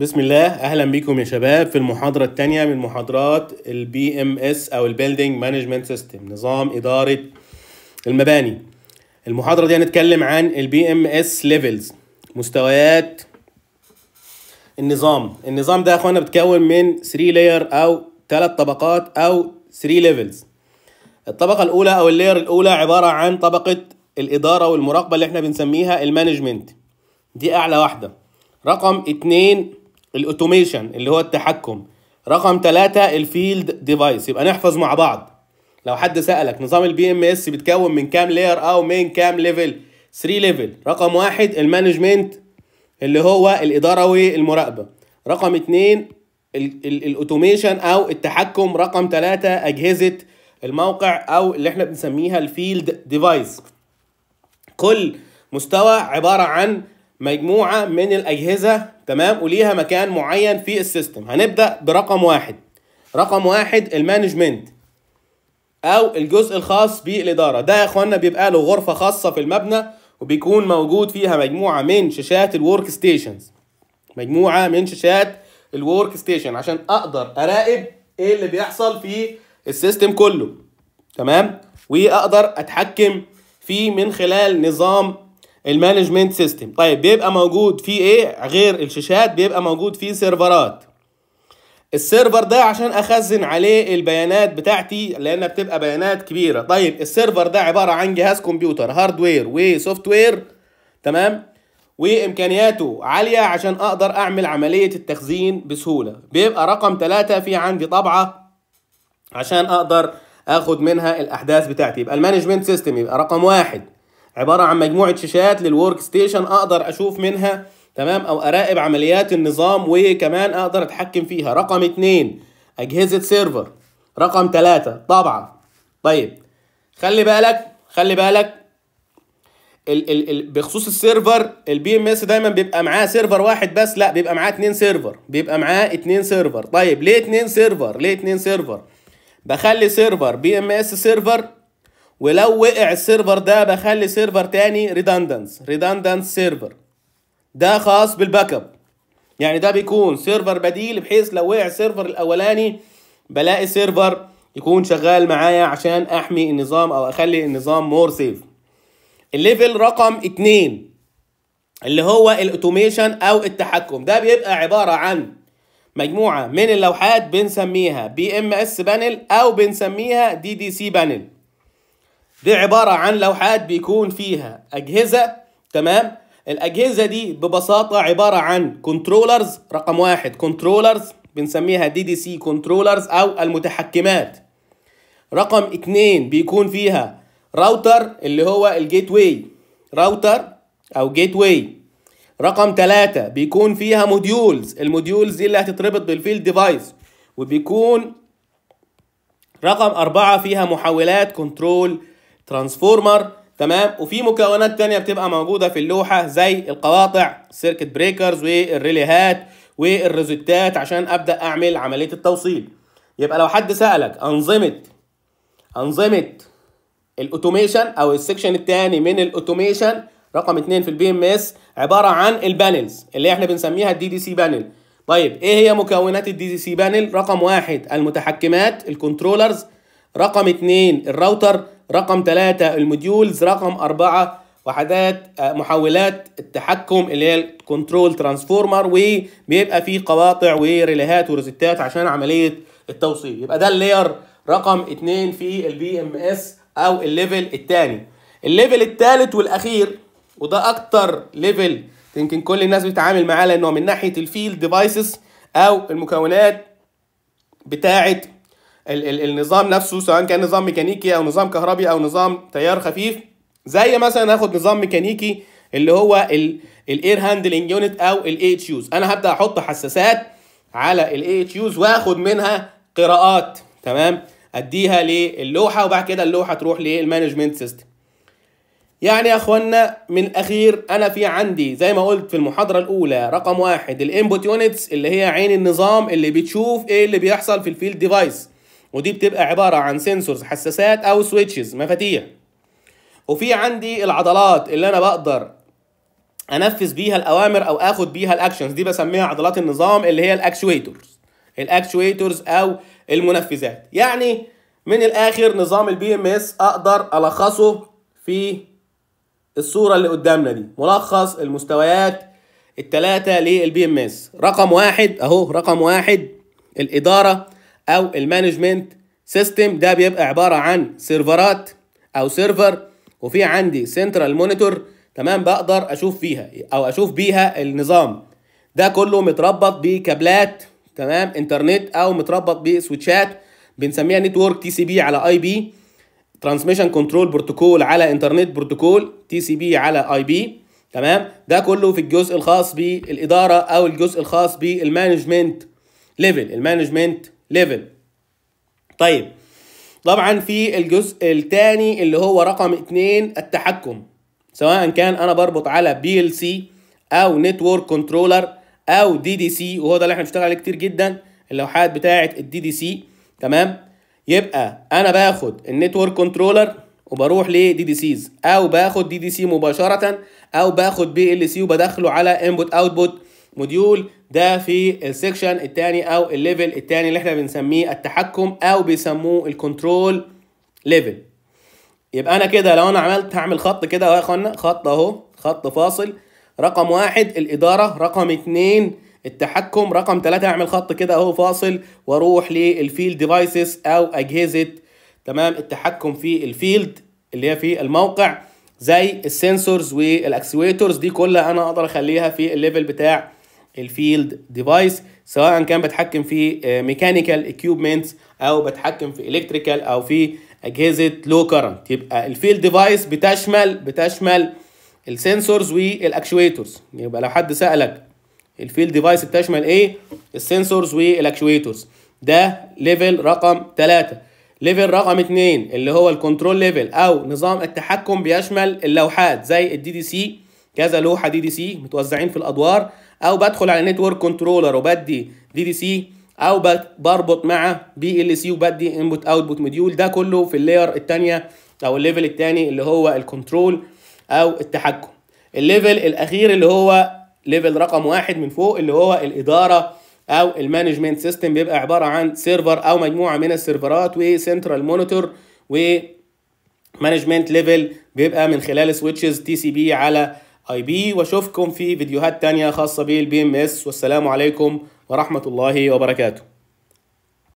بسم الله اهلا بيكم يا شباب في المحاضره الثانيه من محاضرات البي ام اس او البيلدينج مانجمنت سيستم نظام اداره المباني المحاضره دي هنتكلم عن البي ام اس ليفلز مستويات النظام النظام ده يا اخوانا بيتكون من 3 لاير او 3 طبقات او 3 ليفلز الطبقه الاولى او اللاير الاولى عباره عن طبقه الاداره والمراقبه اللي احنا بنسميها المانجمنت دي اعلى واحده رقم اتنين الاوتوميشن اللي هو التحكم رقم ثلاثة الفيلد ديفايس يبقى نحفظ مع بعض لو حد سألك نظام البي ام اس بيتكون من كام لاير او من كام ليفل 3 ليفل رقم واحد المانجمنت اللي هو الإدارة والمراقبة رقم اثنين الاوتوميشن او التحكم رقم ثلاثة أجهزة الموقع او اللي احنا بنسميها الفيلد ديفايس كل مستوى عبارة عن مجموعه من الاجهزه تمام وليها مكان معين في السيستم هنبدا برقم واحد رقم واحد المانجمنت او الجزء الخاص بالاداره ده يا اخوانا بيبقى له غرفه خاصه في المبنى وبيكون موجود فيها مجموعه من شاشات الورك ستيشنز مجموعه من شاشات الورك ستيشن عشان اقدر اراقب ايه اللي بيحصل في السيستم كله تمام واقدر اتحكم فيه من خلال نظام المانجمنت سيستم طيب بيبقى موجود فيه ايه غير الشاشات بيبقى موجود فيه سيرفرات السيرفر ده عشان اخزن عليه البيانات بتاعتي لانها بتبقى بيانات كبيره طيب السيرفر ده عباره عن جهاز كمبيوتر هاردوير وسوفت وير تمام وامكانياته عاليه عشان اقدر اعمل عمليه التخزين بسهوله بيبقى رقم ثلاثة في عندي طبعه عشان اقدر اخد منها الاحداث بتاعتي يبقى المانجمنت سيستم يبقى رقم واحد عباره عن مجموعه شاشات للورك ستيشن اقدر اشوف منها تمام او اراقب عمليات النظام وكمان اقدر اتحكم فيها رقم اتنين اجهزه سيرفر رقم تلاتة طبعا طيب خلي بالك خلي بالك ال ال ال بخصوص السيرفر البي ام اس دايما بيبقى معاه سيرفر واحد بس لا بيبقى معاه اتنين سيرفر بيبقى معاه اتنين سيرفر طيب ليه اتنين سيرفر ليه اتنين سيرفر بخلي سيرفر بي ام اس سيرفر ولو وقع السيرفر ده بخلي سيرفر تاني ريداندنس ريداندنس سيرفر ده خاص بالباك اب يعني ده بيكون سيرفر بديل بحيث لو وقع السيرفر الاولاني بلاقي سيرفر يكون شغال معايا عشان احمي النظام او اخلي النظام مور سيف الليفل رقم اتنين اللي هو الاوتوميشن او التحكم ده بيبقى عبارة عن مجموعة من اللوحات بنسميها بي ام اس بانل او بنسميها دي دي سي بانل دي عبارة عن لوحات بيكون فيها أجهزة تمام الأجهزة دي ببساطة عبارة عن كنترولرز رقم واحد كنترولرز بنسميها دي دي سي كنترولرز أو المتحكمات رقم اتنين بيكون فيها راوتر اللي هو الجيت واي راوتر أو جيت واي رقم تلاتة بيكون فيها موديولز الموديولز دي اللي هتتربط بالفيلد ديفايس وبيكون رقم أربعة فيها محولات كنترول ترانسفورمر تمام وفي مكونات تانية بتبقى موجودة في اللوحة زي القواطع سيركت بريكرز والريليهات والريزوتات عشان أبدأ أعمل عملية التوصيل يبقى لو حد سألك أنظمة أنظمة الأوتوميشن أو السكشن التاني من الأوتوميشن رقم اتنين في البي ام اس عبارة عن البانلز اللي احنا بنسميها الدي دي سي بانل طيب ايه هي مكونات الدي دي سي بانل رقم واحد المتحكمات الكنترولرز رقم اتنين الراوتر رقم ثلاثة الموديولز رقم أربعة وحدات آه، محولات التحكم اللي هي الكنترول ترانسفورمر وبيبقى فيه قواطع وريليهات وروزيتات عشان عملية التوصيل يبقى ده اللاير رقم اتنين في البي ام اس او الليفل الثاني الليفل الثالث والاخير وده اكتر ليفل يمكن كل الناس بتتعامل معاه لانه من ناحيه الفيلد ديفايسز او المكونات بتاعه ال ال النظام نفسه سواء كان نظام ميكانيكي او نظام كهربي او نظام تيار خفيف زي مثلا ناخد نظام ميكانيكي اللي هو الاير هاندلنج يونت او الاي اتش يوز انا هبدا احط حساسات على الاي اتش يوز واخد منها قراءات تمام اديها للوحه وبعد كده اللوحه تروح للمانجمنت سيستم يعني يا اخوانا من الاخير انا في عندي زي ما قلت في المحاضره الاولى رقم واحد الانبوت يونتس اللي هي عين النظام اللي بتشوف ايه اللي بيحصل في الفيلد ديفايس ودي بتبقى عباره عن سنسورز حساسات او سويتشز مفاتيح وفي عندي العضلات اللي انا بقدر انفذ بيها الاوامر او اخد بيها الاكشنز دي بسميها عضلات النظام اللي هي الاكشويتورز الاكشويتورز او المنفذات يعني من الاخر نظام البي ام اس اقدر الخصه في الصوره اللي قدامنا دي ملخص المستويات الثلاثه للبي ام اس رقم واحد اهو رقم واحد الاداره او المانجمنت سيستم ده بيبقى عباره عن سيرفرات او سيرفر وفي عندي سنترال مونيتور تمام بقدر اشوف فيها او اشوف بيها النظام ده كله متربط بكابلات تمام انترنت او متربط بسويتشات بنسميها نتورك تي سي بي على اي بي ترانسميشن كنترول بروتوكول على انترنت بروتوكول تي سي بي على اي بي تمام ده كله في الجزء الخاص بالاداره او الجزء الخاص بالمانجمنت ليفل المانجمنت ليفل طيب طبعا في الجزء الثاني اللي هو رقم اتنين التحكم سواء كان انا بربط على بي ال سي او نتورك كنترولر او دي دي سي وهو ده اللي احنا بنشتغل عليه كتير جدا اللوحات بتاعه الدي دي سي تمام يبقى انا باخد النتورك كنترولر وبروح لدي دي سيز او باخد دي دي سي مباشره او باخد بي ال سي وبدخله على انبوت اوتبوت موديول ده في السكشن الثاني او الليفل الثاني اللي احنا بنسميه التحكم او بيسموه الكنترول ليفل يبقى انا كده لو انا عملت هعمل خط كده اهو يا اخوانا خط اهو خط فاصل رقم واحد الاداره رقم اتنين التحكم رقم ثلاثة اعمل خط كده اهو فاصل واروح للفيلد ديفايسز او اجهزه تمام التحكم في الفيلد اللي هي في الموقع زي السنسورز والاكسويترز دي كلها انا اقدر اخليها في الليفل بتاع الفيلد ديفايس سواء كان بتحكم في ميكانيكال آه، اكيوبمنت او بتحكم في الكتريكال او في اجهزه لو كرنت يبقى الفيلد ديفايس بتشمل بتشمل السنسورز والاكشويترز يبقى لو حد سالك الفيلد ديفايس بتشمل ايه السنسورز والاكشويترز ده ليفل رقم 3 ليفل رقم 2 اللي هو الكنترول ليفل او نظام التحكم بيشمل اللوحات زي الدي دي سي كذا لوحه دي دي سي متوزعين في الادوار او بدخل على نتورك كنترولر وبدي دي دي سي او بربط مع بي ال سي وبدي انبوت اوتبوت موديول ده كله في اللاير الثانيه او الليفل الثاني اللي هو الكنترول او التحكم الليفل الاخير اللي هو ليفل رقم واحد من فوق اللي هو الاداره او المانجمنت سيستم بيبقى عباره عن سيرفر او مجموعه من السيرفرات وسنترال مونيتور و مانجمنت ليفل بيبقى من خلال سويتشز تي سي بي على اي بي واشوفكم في فيديوهات تانية خاصة بالبي ام اس والسلام عليكم ورحمة الله وبركاته